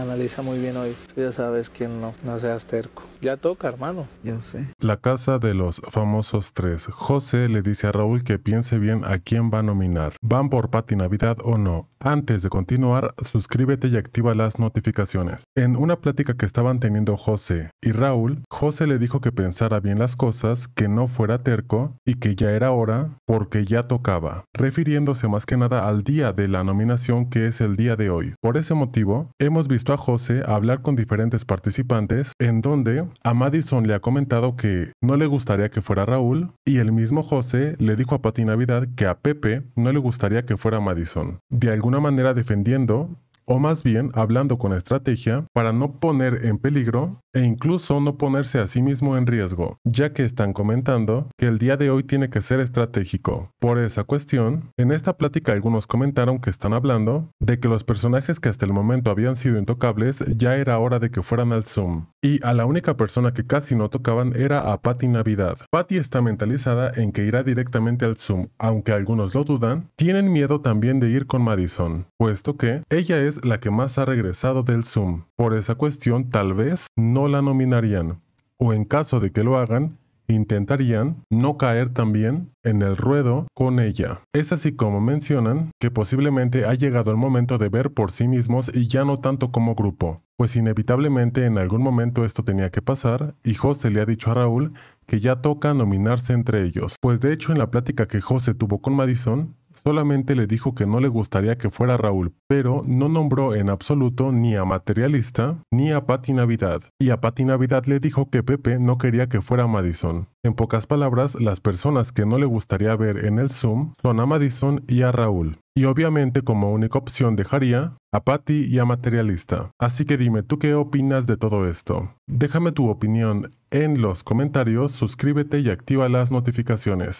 Analiza muy bien hoy. ya sabes que no, no seas terco. Ya toca, hermano. Yo sé. La casa de los famosos tres. José le dice a Raúl que piense bien a quién va a nominar. ¿Van por Pati Navidad o no? Antes de continuar, suscríbete y activa las notificaciones. En una plática que estaban teniendo José y Raúl, José le dijo que pensara bien las cosas, que no fuera terco y que ya era hora porque ya tocaba, refiriéndose más que nada al día de la nominación que es el día de hoy. Por ese motivo, hemos visto a José a hablar con diferentes participantes, en donde a Madison le ha comentado que no le gustaría que fuera Raúl, y el mismo José le dijo a Pati Navidad que a Pepe no le gustaría que fuera Madison, de alguna manera defendiendo o más bien hablando con estrategia para no poner en peligro e incluso no ponerse a sí mismo en riesgo, ya que están comentando que el día de hoy tiene que ser estratégico. Por esa cuestión, en esta plática algunos comentaron que están hablando de que los personajes que hasta el momento habían sido intocables ya era hora de que fueran al Zoom, y a la única persona que casi no tocaban era a Patty Navidad. Patty está mentalizada en que irá directamente al Zoom, aunque algunos lo dudan, tienen miedo también de ir con Madison, puesto que ella es la que más ha regresado del Zoom. Por esa cuestión, tal vez no la nominarían, o en caso de que lo hagan, intentarían no caer también en el ruedo con ella. Es así como mencionan que posiblemente ha llegado el momento de ver por sí mismos y ya no tanto como grupo, pues inevitablemente en algún momento esto tenía que pasar y José le ha dicho a Raúl que ya toca nominarse entre ellos, pues de hecho en la plática que José tuvo con Madison, Solamente le dijo que no le gustaría que fuera Raúl, pero no nombró en absoluto ni a Materialista ni a Patti Navidad. Y a Patti Navidad le dijo que Pepe no quería que fuera Madison. En pocas palabras, las personas que no le gustaría ver en el Zoom son a Madison y a Raúl. Y obviamente como única opción dejaría a Patty y a Materialista. Así que dime, ¿tú qué opinas de todo esto? Déjame tu opinión en los comentarios, suscríbete y activa las notificaciones.